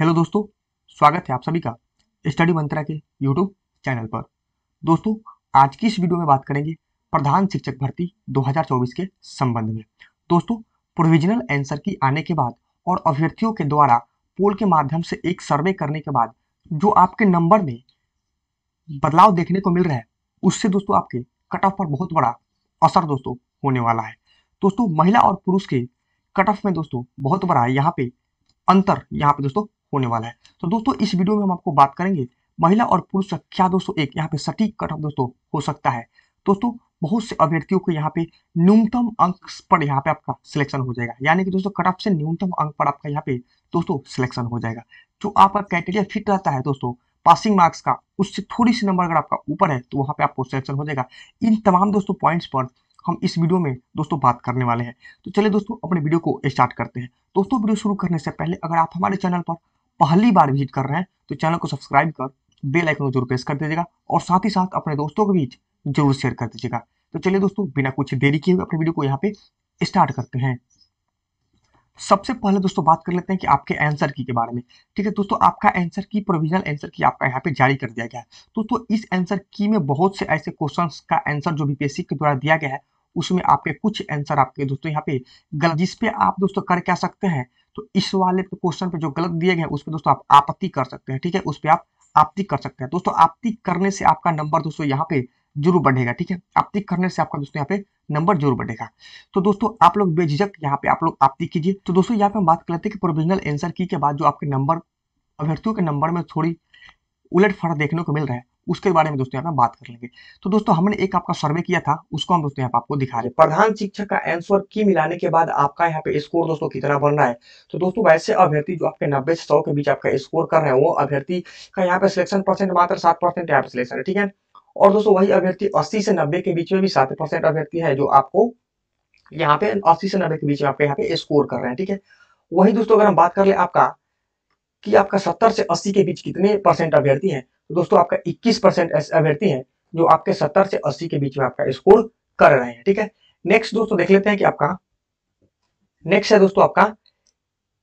hello दोस्तों स्वागत है आप सभी का स्टडी मंत्रा के यूट्यूब चैनल पर दोस्तों आज की इस वीडियो में बात करेंगे प्रधान शिक्षक भर्ती 2024 के संबंध में दोस्तों प्रोविजनल आंसर की आने के बाद और अभ्यर्थियों के द्वारा पोल के माध्यम से एक सर्वे करने के बाद जो आपके नंबर में बदलाव देखने को मिल रहा है उससे दोस्तों आपके कट ऑफ पर बहुत बड़ा असर दोस्तों होने वाला है दोस्तों महिला और पुरुष के कट ऑफ में दोस्तों बहुत बड़ा है यहाँ पे अंतर यहाँ पे दोस्तों होने वाला है तो दोस्तों इस वीडियो में हम आपको बात करेंगे महिला और पुरुष क्या दोस्तों एक यहाँ पे सटीक कट ऑफ दोस्तों हो सकता है दोस्तों बहुत से अभ्यर्थियों को यहाँ पे न्यूनतम अंक पर यहाँ पे आपका सिलेक्शन हो जाएगा यानी कि दोस्तों कट ऑफ से न्यूनतम अंक पर आपका यहाँ पे दोस्तों सिलेक्शन हो जाएगा जो आपका क्राइटेरिया फिट रहता है दोस्तों पासिंग मार्क्स का उससे थोड़ी सी नंबर अगर आपका ऊपर है तो वहाँ पे आपको सिलेक्शन हो जाएगा इन तमाम दोस्तों पॉइंट्स पर हम इस वीडियो में दोस्तों बात करने वाले हैं तो चलिए दोस्तों अपने वीडियो को स्टार्ट करते हैं दोस्तों वीडियो शुरू करने से पहले अगर आप हमारे चैनल पर पहली बार विजिट कर रहे हैं तो चैनल को सब्सक्राइब कर बेल आइकन को जरूर प्रेस कर दीजिएगा और साथ ही साथ अपने दोस्तों के बीच जरूर शेयर कर दीजिएगा तो चलिए दोस्तों बिना कुछ देरी किए अपने वीडियो को यहाँ पे स्टार्ट करते हैं सबसे पहले दोस्तों बात कर लेते हैं कि आपके आंसर की के बारे में ठीक है दोस्तों आपका आंसर की प्रोविजनल आंसर की आपका यहाँ पे जारी कर दिया गया है दोस्तों इस आंसर की में बहुत से ऐसे क्वेश्चन का आंसर जो बीपीएससी के द्वारा दिया गया है उसमें आपके कुछ आंसर आपके दोस्तों यहाँ पे गलत जिसपे आप दोस्तों कर क्या सकते हैं तो इस वाले क्वेश्चन पे जो गलत दिए गए हैं उस पर दोस्तों आप आपत्ति कर सकते हैं ठीक है उस पर आप आपत्ति कर सकते हैं दोस्तों आपत्ति करने से आपका नंबर दोस्तों यहाँ पे जरूर बढ़ेगा ठीक है आपत्ति करने से आपका दोस्तों यहाँ पे नंबर जरूर बढ़ेगा तो दोस्तों आप लोग बेझिझक यहाँ पे आप लोग आपत्ति कीजिए तो दोस्तों यहाँ पे हम बात करते हैं कि प्रोविजनल एंसर की के बाद जो आपके नंबर अभ्यर्थियों के नंबर में थोड़ी उलट फट देखने को मिल रहा है उसके बारे में दोस्तों यहाँ पे बात कर लेंगे तो दोस्तों हमने एक आपका सर्वे किया था उसको हम दोस्तों यहाँ पे आपको दिखा रहे प्रधान शिक्षक का आंसर की मिलाने के बाद आपका यहाँ पे स्कोर दोस्तों कितना बन रहा है तो दोस्तों वैसे अभ्यर्थी जो आपके नब्बे से सौ के बीच आपका स्कोर कर रहे हैं वो अभ्यर्थी का यहाँ पे सिलेक्शन परसेंट मात्र सात परसेंट यहाँ पे सिलेक्शन है ठीक है और दोस्तों वही अभ्यर्थी अस्सी से नब्बे के बीच में भी सात परसेंट अभ्यर्थी है जो आपको यहाँ पे अस्सी से नब्बे के बीच में आपके यहाँ पे स्कोर कर रहे हैं ठीक है वही दोस्तों अगर हम बात कर ले आपका कि आपका सत्तर से अस्सी के बीच कितने परसेंट अभ्यर्थी हैं तो दोस्तों आपका 21 परसेंट ऐसे अभ्यर्थी है जो आपके 70 से 80 के बीच में आपका स्कोर कर रहे हैं ठीक है नेक्स्ट दोस्तों देख लेते हैं कि आपका नेक्स्ट है दोस्तों आपका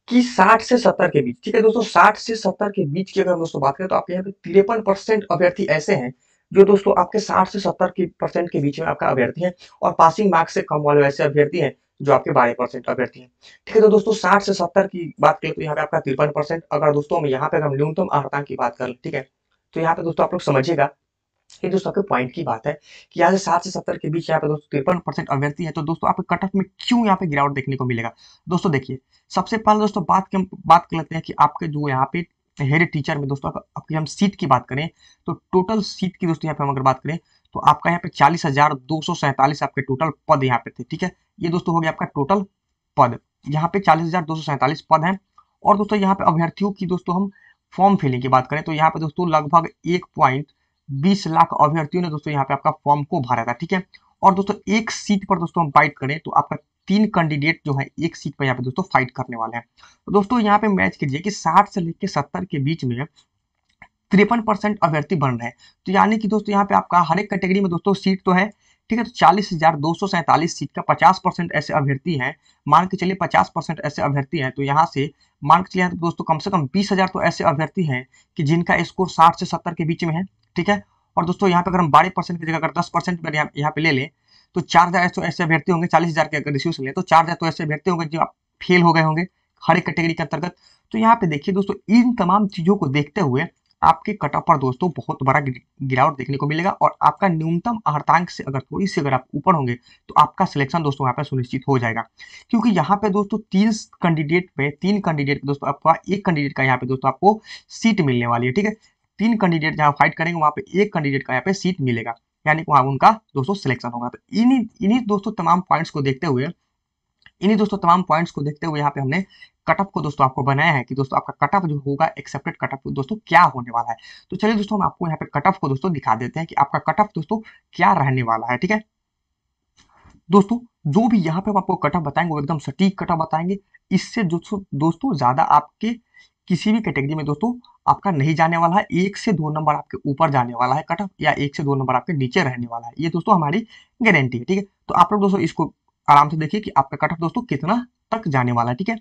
कि 60 से 70 के बीच ठीक है दोस्तों 60 से 70 के बीच की अगर दोस्तों बात करें तो आपके यहाँ पे तिरपन परसेंट अभ्यर्थी ऐसे हैं जो दोस्तों आपके 60 से 70 के परसेंट के बीच में आपका अभ्यर्थी है और पासिंग मार्क्स से कम वाले ऐसे अभ्यर्थी हैं जो आपके बारह परसेंट अभ्यर्थी है ठीक है तो दोस्तों साठ से सत्तर की बात करें तो यहाँ पे आपका तिरपन परसेंट अगर दोस्तों हम यहाँ पे अगर न्यूनतम आहता की बात करें ठीक है तो यहाँ पे दोस्तों आप लोग समझिएगा ये दोस्तों आपके पॉइंट की बात है कि यहाँ से सात से सत्तर के बीच यहाँ पे दोस्तों तिरपन परसेंट अभ्यर्थी है तो दोस्तों आपके कट ऑफ में क्यों यहाँ पे गिरावट देखने को मिलेगा दोस्तों देखिए सबसे पहले दोस्तों बात हम बात कर लेते हैं कि आपके जो यहाँ पे हेड टीचर में दोस्तों आपकी हम सीट की बात करें तो टोटल सीट की दोस्तों यहाँ पे हम अगर बात करें तो आपका यहाँ पे चालीस आपके टोटल पद यहाँ पे थे ठीक है ये दोस्तों हो गया आपका टोटल पद यहाँ पे चालीस पद है और दोस्तों यहाँ पे अभ्यर्थियों की दोस्तों हम फॉर्म फिलिंग की बात करें तो यहाँ पे दोस्तों लगभग एक पॉइंट बीस लाख अभ्यर्थियों ने दोस्तों यहाँ पे आपका फॉर्म को भरा था ठीक है और दोस्तों एक सीट पर दोस्तों हम फाइट करें तो आपका तीन कैंडिडेट जो है एक सीट पर यहाँ पे दोस्तों फाइट करने वाले हैं तो दोस्तों यहाँ पे मैच कीजिए कि साठ से लेकर सत्तर के बीच में तिरपन परसेंट अभ्यर्थी बन रहे हैं तो यानी कि दोस्तों यहाँ पे आपका हर एक कैटेगरी में दोस्तों सीट तो है ठीक है तो चालीस हजार दो सौ सैंतालीस सीट का पचास परसेंट ऐसे अभ्यर्थी हैं मान के चलिए पचास परसेंट ऐसे अभ्यर्थी हैं तो यहाँ से मान के चलिए तो दोस्तों कम से कम बीस हजार तो ऐसे अभ्यर्थी हैं कि जिनका स्कोर साठ से सत्तर के बीच में है ठीक है और दोस्तों यहाँ पे अगर हम बारह परसेंट की जगह अगर दस परसेंट अगर यहाँ पे ले लें तो चार हजार ऐसे ऐसे अभ्यर्थी होंगे चालीस हजार के अगर रिसीव लें तो चार हजार तो ऐसे अभ्यर्थी होंगे जो फेल हो गए होंगे हर एक कैटेगरी के अंतर्गत तो यहाँ पे देखिए दोस्तों इन तमाम चीज़ों को देखते हुए आपके कटअप पर दोस्तों बहुत बड़ा गिरावट देखने को मिलेगा और आपका न्यूनतम अर्थांक से अगर थोड़ी सी अगर आप ऊपर होंगे तो आपका सिलेक्शन दोस्तों यहाँ पर सुनिश्चित हो जाएगा क्योंकि यहाँ पे दोस्तों तीन कैंडिडेट में तीन कैंडिडेट दोस्तों आपका एक कैंडिडेट का यहाँ पे दोस्तों आपको सीट मिलने वाली है ठीक है तीन कैंडिडेट जहाँ फाइट करेंगे वहाँ पे एक कैंडिडेट का यहाँ पे सीट मिलेगा यानी वहाँ उनका दोस्तों सिलेक्शन होगा तो इन्हीं इन्हीं दोस्तों तमाम पॉइंट्स को देखते हुए इन्हीं दोस्तों तमाम पॉइंट्स को देखते हुए यहाँ पे हमने कटअप को दोस्तों आपको बनाया है कि दोस्तों आपका कटअप जो होगा एक्सेप्टेड कटअप दोस्तों क्या होने वाला है तो चलिए दोस्तों हम आपको यहाँ पे कटअप को दोस्तों दिखा देते हैं कि आपका कटअप दोस्तों क्या रहने वाला है ठीक है दोस्तों जो भी यहाँ पे हम आपको कटअप बताएंगे वो एकदम सटीक कटअप बताएंगे इससे दोस्तों दोस्तों ज़्यादा आपके किसी भी कैटेगरी में दोस्तों आपका नहीं जाने वाला है एक से दो नंबर आपके ऊपर जाने वाला है कटअप या एक से दो नंबर आपके नीचे रहने वाला है ये दोस्तों हमारी गारंटी है ठीक है तो आप लोग दोस्तों इसको आराम से देखिए कि आपका कटअप दोस्तों कितना तक जाने वाला है ठीक है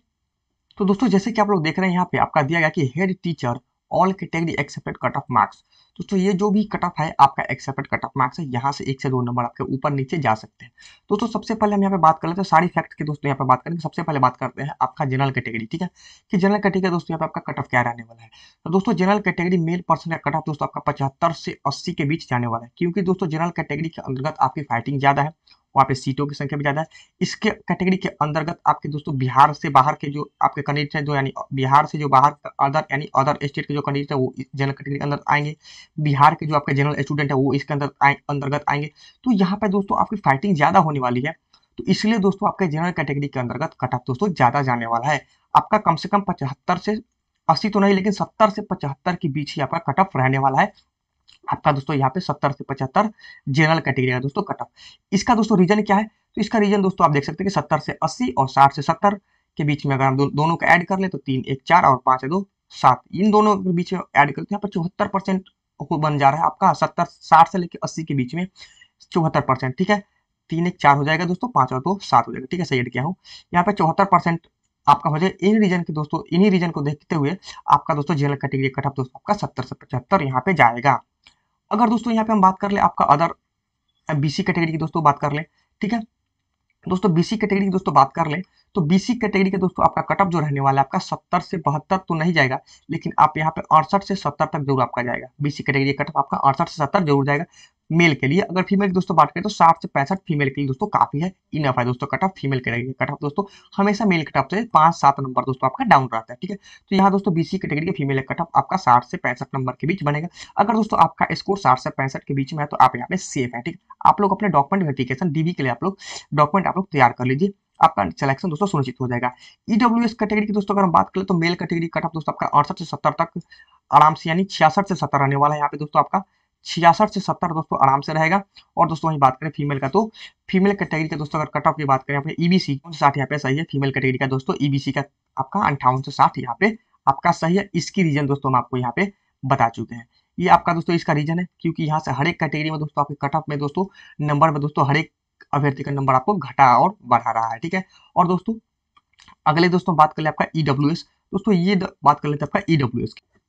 तो दोस्तों जैसे कि आप लोग देख रहे हैं यहाँ पे आपका दिया गया कि head teacher all category accepted cut off marks दोस्तों ये जो भी कट ऑफ है आपका एक्सेप्टेड कट ऑफ मार्क्स है यहाँ से एक से दो नंबर आपके ऊपर नीचे जा सकते हैं दोस्तों सबसे पहले हम यहाँ पे बात कर लेते हैं सारी फैक्ट की दोस्तों यहाँ पे बात करेंगे सबसे पहले बात करते हैं आपका जनरल कैटेगरी ठीक है कि जनरल कैटेगरी दोस्तों यहाँ पे आपका कट ऑफ क्या रहने वाला है तो दोस्तों जनरल कैटेगरी मेल पर्सन का कट ऑफ दोस्तों आपका पचहत्तर से अस्सी के बीच जाने वाला है क्योंकि दोस्तों जनरल कैटेगरी के अंतर्गत आपकी फाइटिंग ज्यादा है वहाँ पे सीटों की संख्या भी ज़्यादा है इसके कैटेगरी के अंतर्गत आपके दोस्तों बिहार से बाहर के जो आपके कैंडिडेट हैं जो यानी बिहार से जो बाहर अदर यानी अदर स्टेट के जो कैंडिडेट है वो जनरल कैटेगरी के अंदर आएंगे बिहार के जो आपके जनरल स्टूडेंट है वो इसके अंदर अंतर्गत आएंगे तो यहाँ पे दोस्तों आपकी फाइटिंग ज़्यादा होने वाली है तो इसलिए दोस्तों आपके जनरल कैटेगरी के अंतर्गत कट ऑफ दोस्तों ज़्यादा जाने वाला है आपका कम से कम पचहत्तर से अस्सी तो नहीं लेकिन सत्तर से पचहत्तर के बीच ही आपका कट ऑफ रहने वाला है आपका दोस्तों यहाँ पे सत्तर से पचहत्तर जनरल कैटेगरी का दोस्तों कट ऑफ इसका दोस्तों रीजन क्या है तो इसका रीजन दोस्तों आप देख सकते हैं कि सत्तर से अस्सी और साठ से सत्तर के बीच में अगर हम दो, दोनों का ऐड कर ले तो तीन एक चार और पांच दो सात इन दोनों के बीच में ऐड करते यहाँ पर चौहत्तर परसेंट बन जा रहा है आपका सत्तर साठ से लेकर अस्सी के बीच में चौहत्तर परसेंट ठीक है तीन एक चार हो जाएगा दोस्तों पांच और दो सात हो जाएगा ठीक है सही किया हूँ यहाँ पे चौहत्तर परसेंट आपका हो जाएगा इन रीजन के दोस्तों इन्हीं रीजन को देखते हुए आपका दोस्तों जनरल कैटेगरी कटअप दोस्तों आपका सत्तर से पचहत्तर यहाँ पे जाएगा अगर दोस्तों यहाँ पे हम बात कर ले आपका अदर बीसी कैटेगरी की दोस्तों बात कर ले ठीक है दोस्तों बीसी कैटेगरी की दोस्तों बात कर ले तो बीसी कैटेगरी के दोस्तों आपका कटअप जो रहने वाला है आपका सत्तर से बहत्तर तो नहीं जाएगा लेकिन आप यहाँ पे अड़सठ से सत्तर तक जरूर आपका जाएगा बीसी कैटेगरी कटअप आपका अड़सठ से सत्तर जरूर जाएगा मेल के लिए अगर फीमेल की दोस्तों बात करें तो साठ से पैंसठ फीमेल के लिए दोस्तों काफी है इनफ है दोस्तों कट ऑफ फीमेल के लिए कट ऑफ दोस्तों हमेशा मेल कट ऑफ से पांच सात नंबर दोस्तों आपका डाउन रहता है ठीक है तो यहाँ दोस्तों बीसी कैटेगरी के फीमेल कट ऑफ आपका साठ से पैंसठ नंबर के बीच बनेगा अगर दोस्तों आपका स्कोर साठ से पैंसठ के बीच में है तो आप यहाँ पे सेफ है ठीक है आप लोग अपने डॉक्यूमेंट वेरिफिकेशन डीवी के लिए आप लोग डॉक्यूमेंट आप लोग तैयार कर लीजिए आपका सिलेक्शन दोस्तों सुनिश्चित हो जाएगा ईडब्ल्यू कैटेगरी की दोस्तों अगर हम बात करें तो मेल कैटेगरी कट ऑफ दोस्तों आपका अड़सठ से सत्तर तक आराम से यानी छियासठ से सत्तर रहने वाला है यहाँ पे दोस्तों आपका छियासठ से सत्तर दोस्तों आराम से रहेगा और दोस्तों वहीं बात करें फीमेल का तो फीमेल कैटेगरी का दोस्तों अगर कट ऑफ की बात करें अपने ईबीसी e साठ यहाँ पे सही है फीमेल कैटेगरी का दोस्तों ईबीसी e का आपका अंठावन से साठ यहाँ पे आपका सही है इसकी रीजन दोस्तों हम आपको यहाँ पे बता चुके हैं ये आपका दोस्तों इसका रीजन है क्योंकि यहाँ से हर एक कैटेगरी में दोस्तों आपके कट ऑफ में दोस्तों नंबर में दोस्तों हर एक अभ्यर्थी का नंबर आपको घटा और बढ़ा रहा है ठीक है और दोस्तों अगले दोस्तों बात कर ले आपका ईडब्ल्यू e दोस्तों ये बात कर लेते हैं आपका ईडब्ल्यू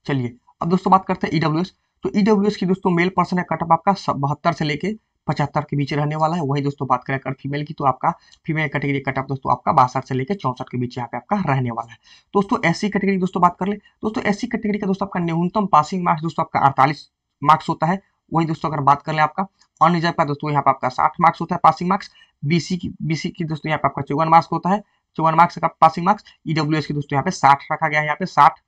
चलिए अब दोस्तों बात करते हैं ईडब्ल्यू तो ईडब्ल्यू e की दोस्तों मेल पर्सन है कटअप आपका बहत्तर से लेके पचहत्तर के बीच रहने वाला है वही दोस्तों बात करें अगर फीमेल की तो आपका फीमेल कैटेगरी कटअप दोस्तों आपका बासठ से लेकर चौंसठ के बीच यहाँ पे आपका रहने वाला है दोस्तों ऐसी कैटेगरी दोस्तों बात कर ले दोस्तों ऐसी कैटेगरी का दोस्तों आपका न्यूनतम पासिंग मार्क्स दोस्तों आपका अड़तालीस मार्क्स होता है वही दोस्तों अगर बात कर ले आपका अनरिजर्व का दोस्तों यहाँ पे आपका साठ मार्क्स होता है पासिंग मार्क्स बीसी की बीसी की दोस्तों यहाँ पे आपका चौवन मार्क्स होता है चौवन मार्क्स का पासिंग मार्क्स ईडब्ल्यू की दोस्तों यहाँ पे साठ रखा गया है यहाँ पे साठ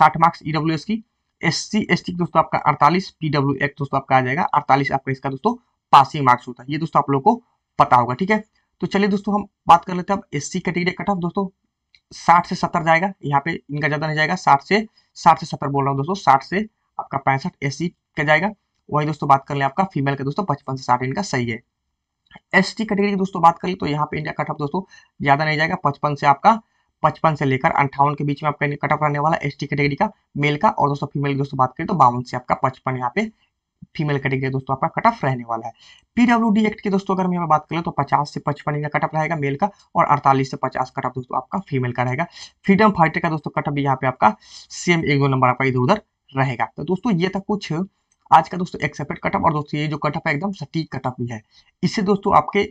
साठ मार्क्स ईडब्ल्यू e की एस सी एस टी दोस्तों आपका अड़तालीस पीडब्ल्यू एक्ट दोस्तों आपका आ जाएगा अड़तालीस आपका इसका दोस्तों पासिंग मार्क्स होता है ये दोस्तों आप लोगों को पता होगा ठीक है तो चलिए दोस्तों हम बात कर लेते हैं अब S C category cut off दोस्तों साठ से सत्तर जाएगा यहाँ पे इनका ज्यादा नहीं जाएगा साठ से साठ से सत्तर बोल रहा हूँ दोस्तों साठ से आपका पैंसठ एस का जाएगा वही दोस्तों बात कर ले आपका फीमेल का दोस्तों पचपन से साठ इनका सही है एस टी कैटेगरी की दोस्तों बात करें तो यहाँ पे इनका कट ऑफ दोस्तों ज्यादा नहीं जाएगा पचपन से आपका पचपन से लेकर अंठावन के बीच में आपका कट ऑफ रहने वाला एस टी कैटेगरी का मेल का और दोस्तों फीमेल की दोस्तों बात करें तो बावन से आपका पचपन यहाँ पे फीमेल कैटेगरी दोस्तों आपका कट ऑफ रहने वाला है पीडब्ल्यू एक्ट की दोस्तों अगर मैं बात करें तो 50 से 55 इनका कट ऑफ रहेगा मेल का और 48 से 50 कट ऑफ दोस्तों आपका फीमेल का रहेगा फ्रीडम फाइटर का दोस्तों कट ऑफ यहाँ पे आपका सेम एक दो नंबर आपका इधर उधर रहेगा तो दोस्तों ये था कुछ आज का दोस्तों एक्सेप्टेड कट ऑफ और दोस्तों ये जो कट ऑफ है एकदम सटीक कट ऑफ भी है इससे दोस्तों आपके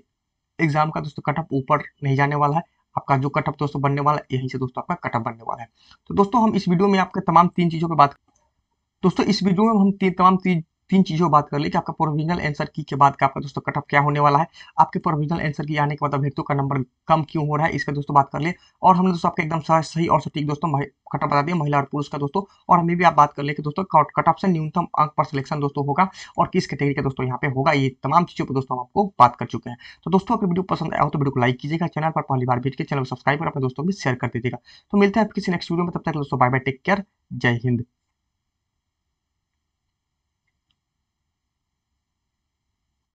एग्जाम का दोस्तों कट ऑफ ऊपर नहीं जाने वाला है आपका जो कटअप दोस्तों बनने वाला है यहीं से दोस्तों आपका कटअप बनने वाला है तो दोस्तों हम इस वीडियो में आपके तमाम तीन चीज़ों पर बात दोस्तों इस वीडियो में हम तीन तमाम तीन तीन चीज़ों बात कर ली कि आपका प्रोविजनल आंसर की के बाद का आपका दोस्तों कट ऑफ क्या होने वाला है आपके प्रोविजनल आंसर की आने के बाद अभ्यर्थियों का नंबर कम क्यों हो रहा है इसका दोस्तों बात कर ले और हमने दोस्तों आपका एकदम सही और सटीक दोस्तों कट ऑफ बता दिया महिला और पुरुष का दोस्तों और हमें भी आप बात कर ले कि दोस्तों कट ऑफ से न्यूनतम अंक पर सिलेक्शन दोस्तों होगा और किस कैटेगरी का दोस्तों यहाँ पे होगा ये तमाम चीज़ों पर दोस्तों हम आपको बात कर चुके हैं तो दोस्तों अगर वीडियो पसंद आया हो तो वीडियो को लाइक कीजिएगा चैनल पर पहली बार भेज के चैनल सब्सक्राइब कर अपने दोस्तों भी शेयर कर दीजिएगा तो मिलते हैं आप किसी नेक्स्ट वीडियो में तब तक दोस्तों बाय बाय टेक केयर जय हिंद